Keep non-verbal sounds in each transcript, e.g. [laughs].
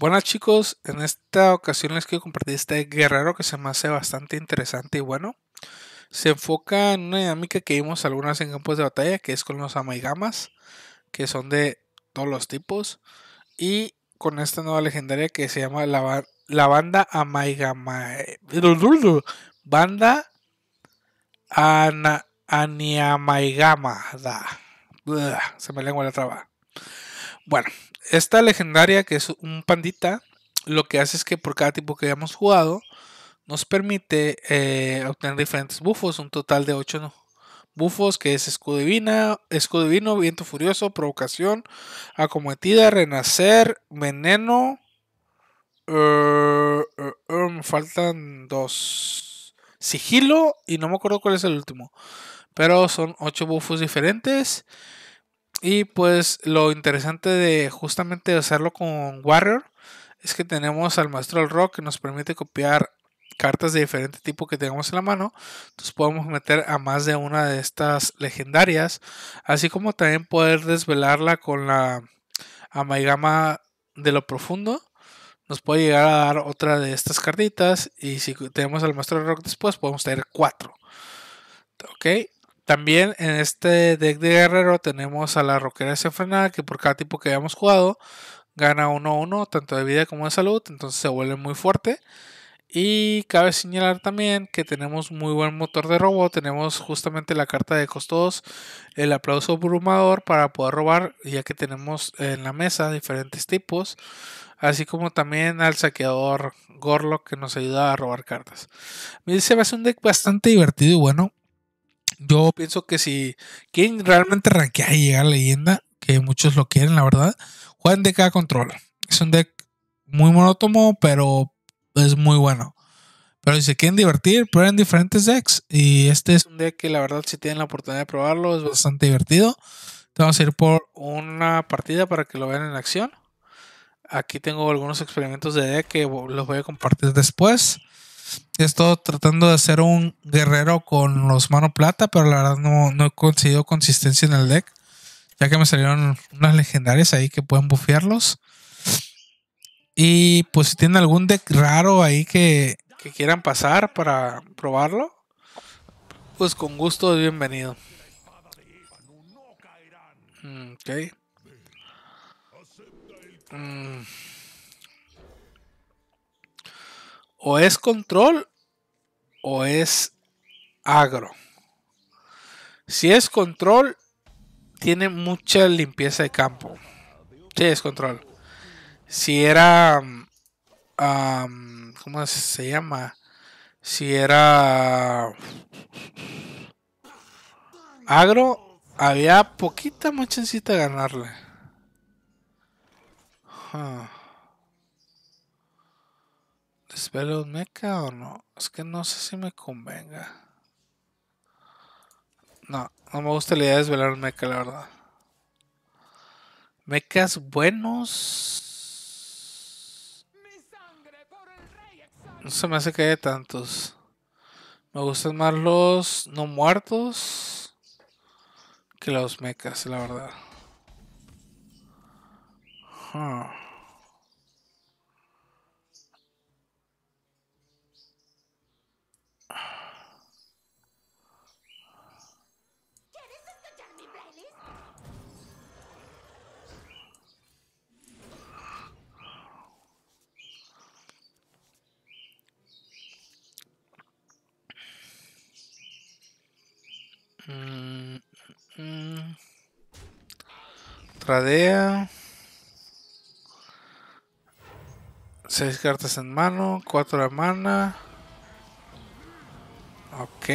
Buenas chicos, en esta ocasión les quiero compartir este guerrero que se me hace bastante interesante y bueno. Se enfoca en una dinámica que vimos algunas en campos de batalla, que es con los amaigamas, que son de todos los tipos. Y con esta nueva legendaria que se llama la, banda amaigama. Eh, banda Ana, Aniamaigama. Se me lengua la traba. Bueno, esta legendaria, que es un pandita, lo que hace es que por cada tipo que hayamos jugado, nos permite eh, obtener diferentes bufos, un total de 8 bufos, que es escudo divina, escudo divino, viento furioso, provocación, acometida, renacer, veneno. Eh, eh, em, faltan dos. Sigilo y no me acuerdo cuál es el último. Pero son 8 bufos diferentes. Y pues lo interesante de justamente hacerlo con Warrior es que tenemos al maestro del rock que nos permite copiar cartas de diferente tipo que tengamos en la mano. Entonces podemos meter a más de una de estas legendarias. Así como también poder desvelarla con la amalgama de lo profundo. Nos puede llegar a dar otra de estas cartitas. Y si tenemos al maestro del rock después, podemos tener cuatro. Ok, también en este deck de guerrero tenemos a la roquera desenfrenada, que por cada tipo que hayamos jugado, gana 1-1, tanto de vida como de salud, entonces se vuelve muy fuerte. Y cabe señalar también que tenemos muy buen motor de robo. Tenemos justamente la carta de costos, el aplauso abrumador para poder robar, ya que tenemos en la mesa diferentes tipos. Así como también al saqueador Gorlock que nos ayuda a robar cartas. Me dice, va a ser un deck bastante divertido y bueno. Yo pienso que si quieren realmente rankear y llegar a leyenda, que muchos lo quieren, la verdad, jueguen de cada control. Es un deck muy monótono, pero es muy bueno. Pero si se quieren divertir, prueben diferentes decks. Y este es un deck que la verdad, si tienen la oportunidad de probarlo, es bastante divertido. Te vamos a ir por una partida para que lo vean en acción. Aquí tengo algunos experimentos de deck que los voy a compartir después he tratando de hacer un guerrero con los mano plata, pero la verdad no, he conseguido consistencia en el deck. Ya que me salieron unas legendarias ahí que pueden bufearlos. Y pues si tienen algún deck raro ahí que, quieran pasar para probarlo, pues con gusto bienvenido. Mm, ok. Mm. o es control o es agro. Si es control, tiene mucha limpieza de campo. Si es control. Si era... Mm, ¿Cómo se llama? Si era... Agro, había poquita más ganarle. ¿Desvelo un mecha o no? Es que no sé si me convenga. No, no me gusta la idea de desvelar un mecha, la verdad. Mechas buenos. No se me hace que haya tantos. Me gustan más los no muertos que los mechas, la verdad. Mm, mm, tradea. Seis cartas en mano, cuatro a mana. Ok.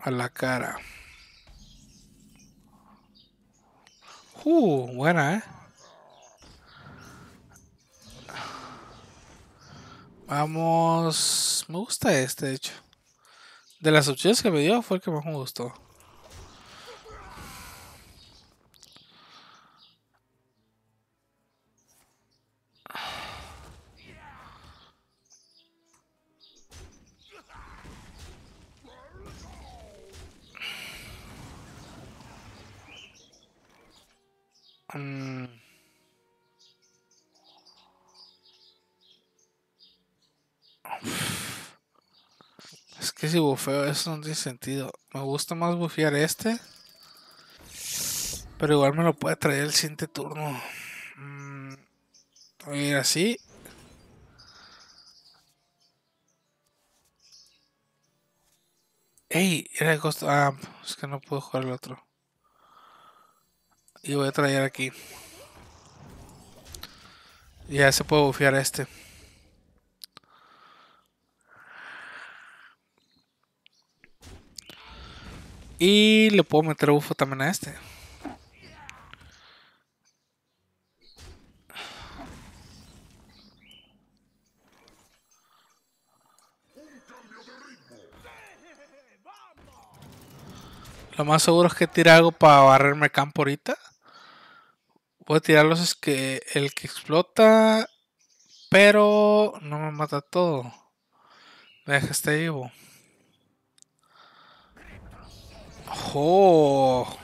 A la cara. Uh, buena, eh. Vamos. Me gusta este, de hecho. De las opciones que me dio fue el que más me gustó. Que si bufeo eso no tiene sentido. Me gusta más bufear este. Pero igual me lo puede traer el siguiente turno. Mm, voy a ir así. Ey, era el costo. Ah, es que no puedo jugar el otro. Y voy a traer aquí. Ya se puede bufear este. Y le puedo meter bufo también a este. Lo más seguro es que tira algo para barrerme campo ahorita. Voy a tirar es que el que explota, pero no me mata todo. deja este vivo. Oh. [laughs]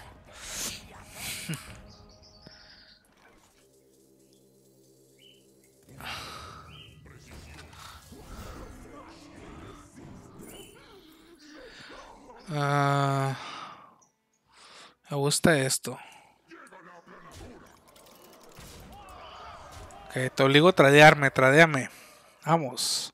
Ah, me gusta esto. Ok, te obligo a tradearme, tradeame. Vamos.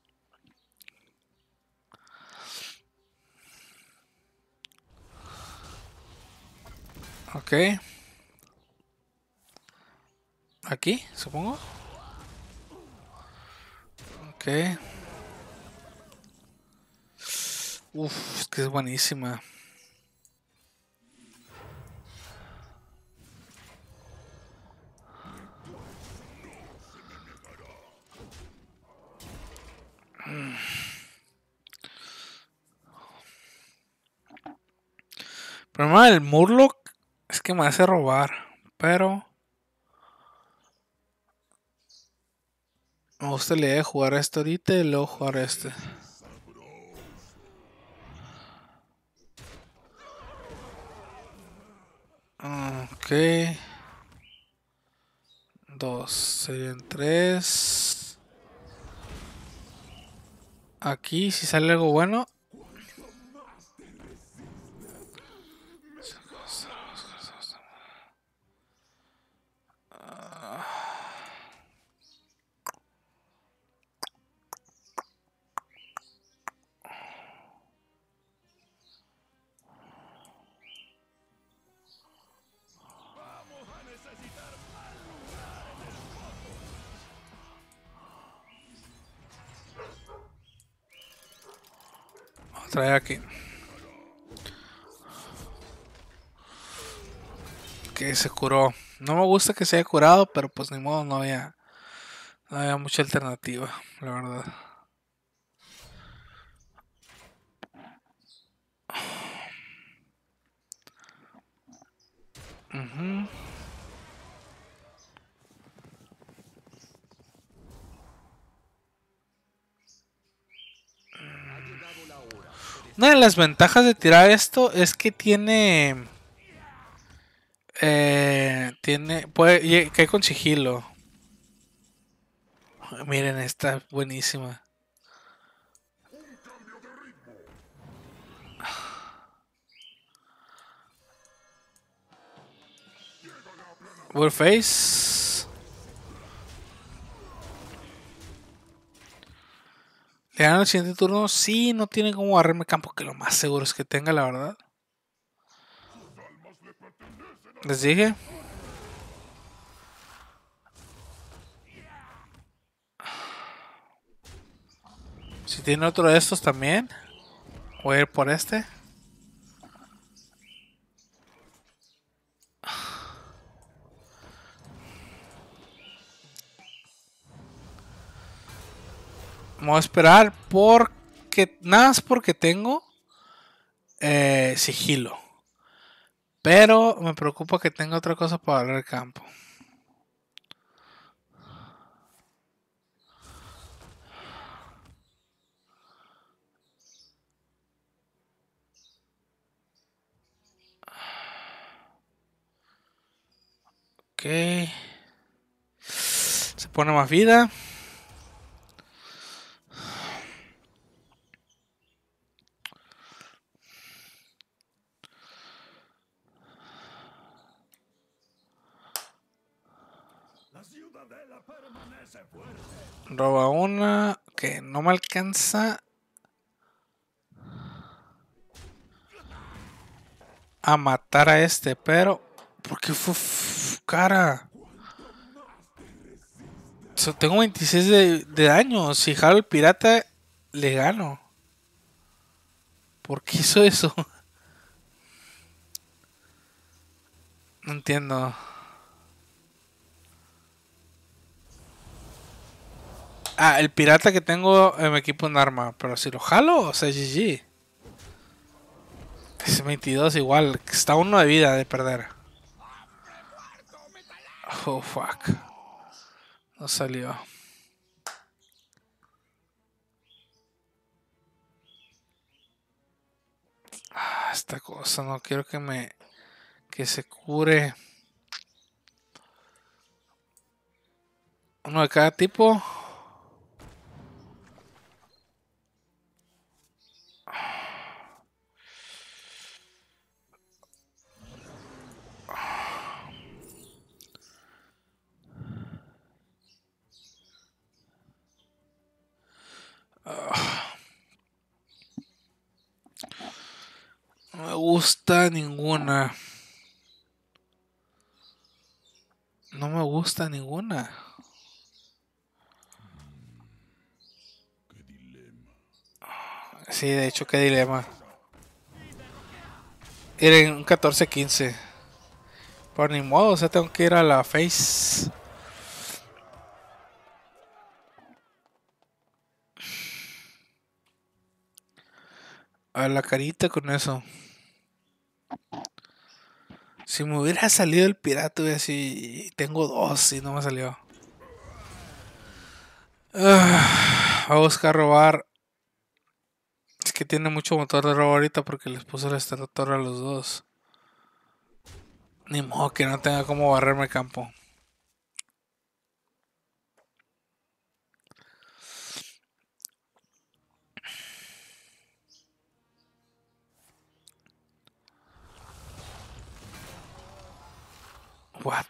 Okay, Aquí, supongo. Ok. Uf, que es buenísima. Pero el Murloc es que me hace robar, pero... Me gusta la de jugar a este ahorita y luego jugar a este. Ok. Dos. tres. Aquí, si sale algo bueno. trae aquí. Que se curó. No me gusta que se haya curado, pero pues ni modo, no había, no había mucha alternativa, la verdad. Una de las ventajas de tirar esto es que tiene. Eh, tiene. Puede. Cae con sigilo. Miren, está buenísima. Warface. Le dan el siguiente turno. Sí, no tiene como barrerme campo, que lo más seguro es que tenga, la verdad. Les dije. Si tiene otro de estos también. Voy a ir por este. me a esperar porque, nada más porque tengo eh, sigilo. Pero me preocupa que tenga otra cosa para hablar el campo. Ok. Se pone más vida. Roba una que no me alcanza. A matar a este, pero. Porque fue cara. tengo 26 de, de, daño. Si jalo el pirata, le gano. ¿Por qué hizo eso? [laughs] No entiendo. Ah, el pirata que tengo en mi equipo un arma, pero si lo jalo, o sea, GG. Es 22 igual, está uno de vida de perder. Oh, fuck. No salió. Ah, esta cosa, no quiero que me... que se cure. Uno de cada tipo. No me gusta ninguna. No me gusta ninguna. Sí, de hecho, qué dilema. Miren, un 14-15. Por ni modo, o sea, tengo que ir a la face. la carita con eso. Si me hubiera salido el pirata, Y así. Tengo dos y no me salió. salido. Ah, voy a buscar robar. Es que tiene mucho motor de robo ahorita porque les puso el extractor a los dos. Ni modo que no tenga como barrerme campo.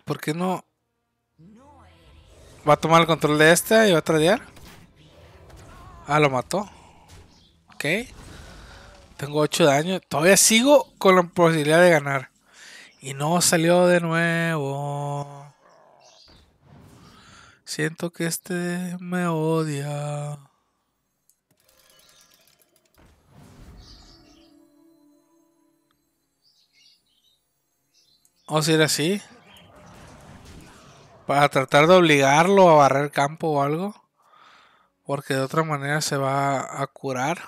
¿Por qué no? Va a tomar el control de este y va a tradear. Ah, lo mató. Ok. Tengo 8 daños. Todavía sigo con la posibilidad de ganar. Y no salió de nuevo. Siento que este me odia. ¿O a ir así. Para tratar de obligarlo a barrer campo o algo. Porque de otra manera se va a curar.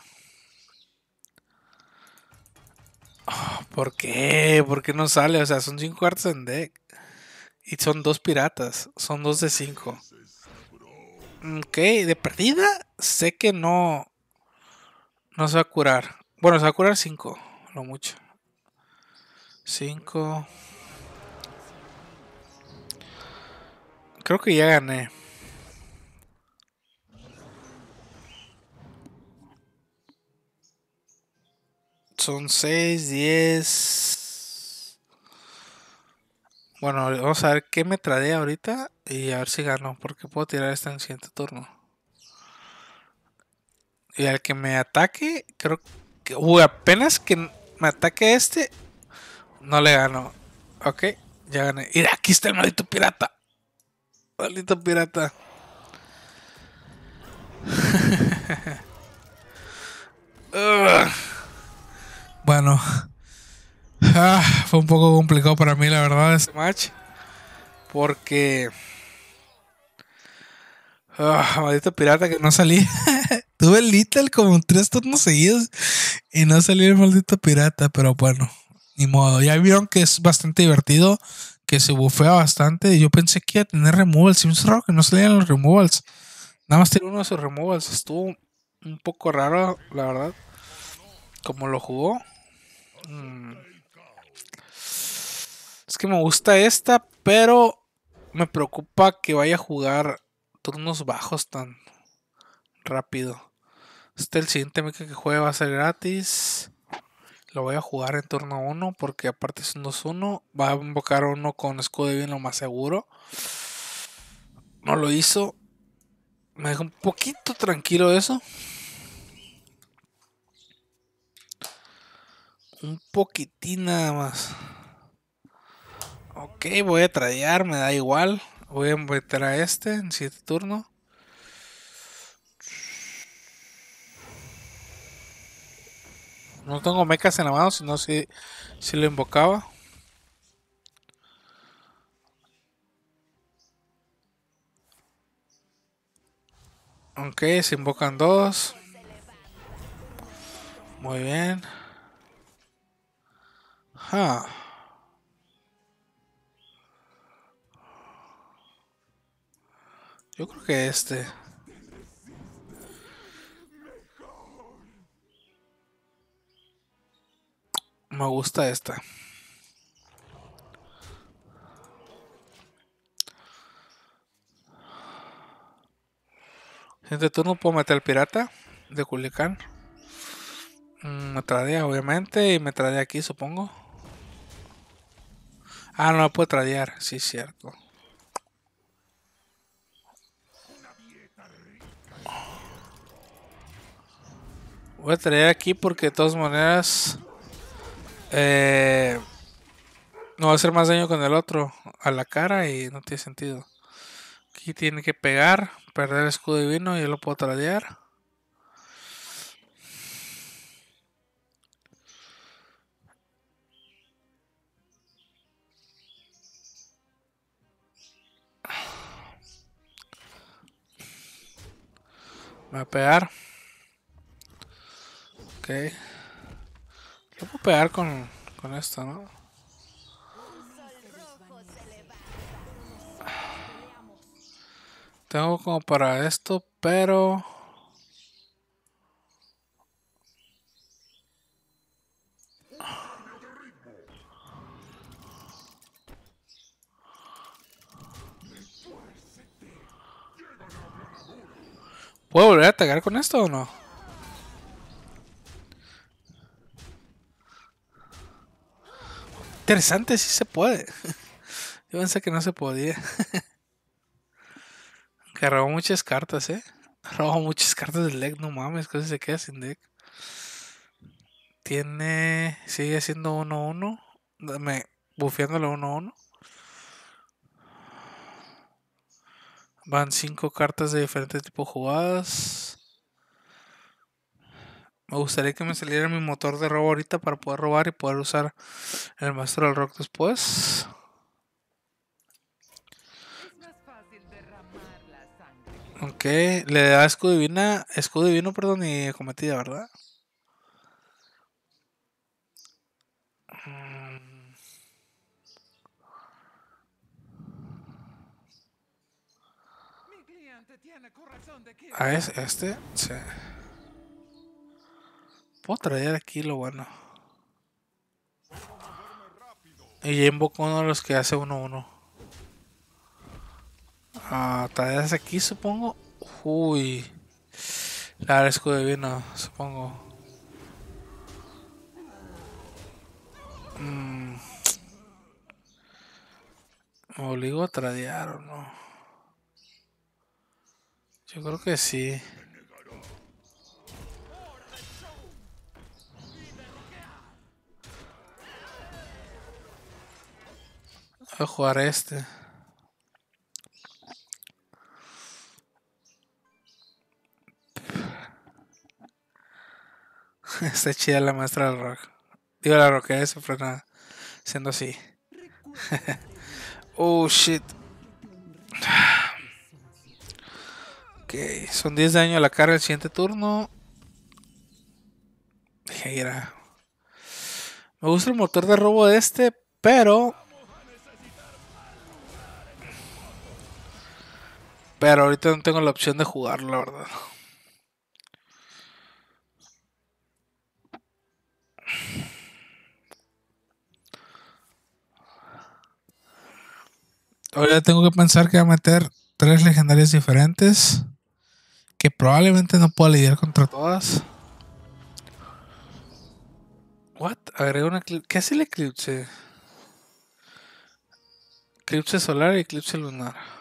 Ah, ¿Por qué? ¿Por qué no sale? O sea, son 5 artes en deck. Y son dos piratas. Son dos de 5. Ok, de perdida. Sé que no. No se va a curar. Bueno, se va a curar cinco, Lo mucho. 5. Creo que ya gané. Son 6, 10. Bueno, vamos a ver qué me trae ahorita y a ver si gano, porque puedo tirar este en el siguiente turno. Y al que me ataque, creo que... Uy, apenas que me ataque este, no le gano. Ok, ya gané. Y aquí está el maldito pirata. Maldito pirata. [laughs] bueno. Ah, fue un poco complicado para mí, la verdad, este match. Porque... Ah, maldito pirata que no salí. [laughs] Tuve el Little como tres turnos seguidos y no salió el maldito pirata, pero bueno, ni modo. Ya vieron que es bastante divertido que se bufea bastante. y Yo pensé que iba a tener removals y me raro que no salían los removals. Nada más tiene uno de sus removals. Estuvo un poco raro, la verdad. Como lo jugó. Mm. Es que me gusta esta, pero me preocupa que vaya a jugar turnos bajos tan rápido. Este el siguiente mica que juegue va a ser gratis. Lo voy a jugar en turno 1 porque aparte es un 2-1. Va a invocar uno con escudo bien lo más seguro. No lo hizo. Me dejó un poquito tranquilo eso. Un poquitín nada más. Ok, voy a tradear, me da igual. Voy a meter a este en siete turno. No tengo mecas en la mano, sino si, si lo invocaba. Ok, se invocan dos. Muy bien. Yo creo que este. Me gusta esta. tú no puedo meter al pirata de Culiacán. Mm, me tradea, obviamente, y me tradea aquí, supongo. Ah, no la puedo tradear, sí, cierto. Voy a traer aquí porque de todas maneras eh, no va a hacer más daño con el otro a la cara y no tiene sentido. Aquí tiene que pegar, perder el escudo divino y yo lo puedo tradear. va a pegar. Okay. Yo puedo pegar con, con esto, ¿no? Tengo como para esto, pero... ¿Puedo volver a pegar con esto o no? interesante, sí se puede. [laughs] Yo pensé que no se podía. [laughs] Que robó muchas cartas, eh. Robó muchas cartas del deck, no mames, casi se queda sin deck. Tiene. Sigue haciendo 1-1. Dame. la 1-1. Van 5 cartas de diferentes tipos jugadas. Me gustaría que me saliera mi motor de robo ahorita para poder robar y poder usar el maestro del rock después. Ok, le da escudo divina, escudo divino, perdón, y cometida, ¿verdad? Mm. Ah, es este, sí puedo traer aquí lo bueno. Y invoco uno de los que hace 1-1. Uno, uno. Ah, tareas aquí supongo. Uy. La escudo vino supongo. ¿Me mm. obligo a tradear o no? Yo creo que sí. a jugar este. [laughs] Está chida la maestra del rock. Digo la rockera se frena siendo así. [laughs] oh shit. Ok, son 10 de daño a la cara el siguiente turno. Mira. Me gusta el motor de robo de este, pero Pero ahorita no tengo la opción de jugarlo, la verdad. Ahora tengo que pensar que voy a meter tres legendarias diferentes. Que probablemente no pueda lidiar contra todas. What? Agregó una ¿Qué hace el eclipse? Eclipse solar y eclipse lunar.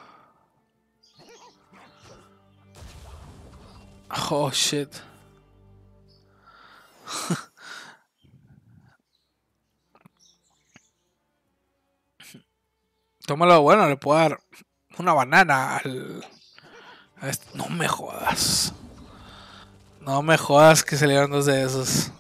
Oh shit. Tómalo bueno, le puedo dar una banana al. Este- no me jodas. No me jodas que salieron dos de esos.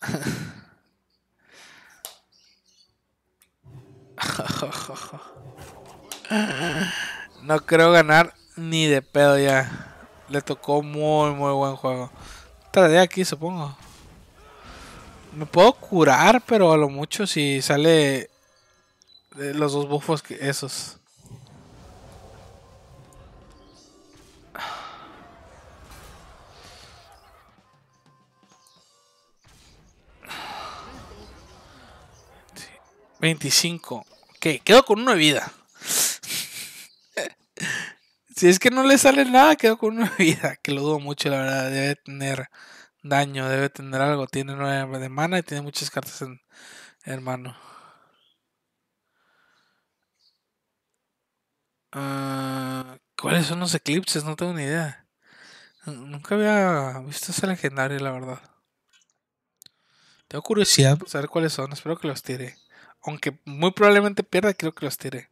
[laughs] No creo ganar ni de pedo ya le tocó muy, muy buen juego. Tardé aquí, supongo. Me puedo curar, pero a lo mucho si sale los dos bufos que esos. 25. Ok, quedo con una vida. Si es que no le sale nada, quedó con una vida, [laughs] que lo dudo mucho, la verdad. Debe tener daño, debe tener algo. Tiene nueve de mana y tiene muchas cartas en hermano. Ah, ¿Cuáles son los eclipses? No tengo ni idea. Nunca había visto ese legendario, la verdad. Tengo curiosidad por saber cuáles son. Espero que los tire. Aunque muy probablemente pierda, creo que los tire.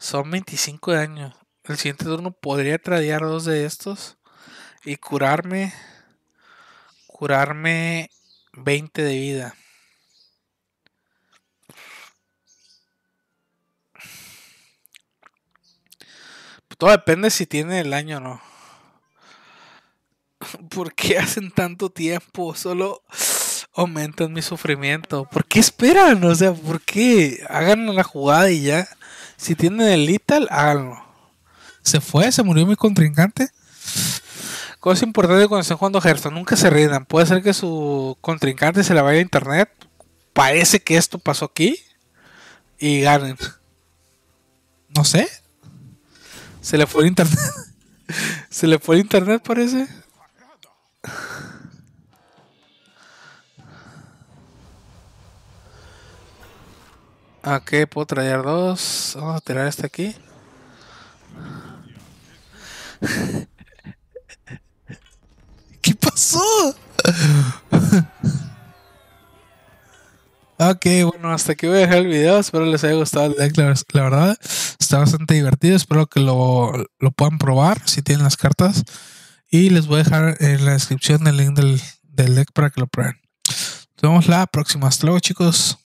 Son 25 de daño el siguiente turno podría tradear dos de estos y curarme. Curarme 20 de vida. Pues todo depende si tiene el año o no. [laughs] ¿Por qué hacen tanto tiempo? Solo aumentan mi sufrimiento. ¿Por qué esperan? O sea, ¿por qué? Hagan la jugada y ya. Si tienen el little háganlo se fue, se murió mi contrincante. Cosa importante cuando estén jugando Hearthstone, nunca se rindan. Puede ser que su contrincante se la vaya a internet. Parece que esto pasó aquí. Y ganen. No sé. Se le fue el internet. [laughs] se le fue el internet, parece. Ok, puedo traer dos. Vamos a tirar este aquí. ¿Qué pasó? Ok, bueno, hasta aquí voy a dejar el video. Espero les haya gustado el deck. La, verdad, está bastante divertido. Espero que lo, puedan probar si tienen las cartas. Y les voy a dejar en la descripción el link del, del deck para que lo prueben. Nos vemos la próxima. Hasta luego, chicos.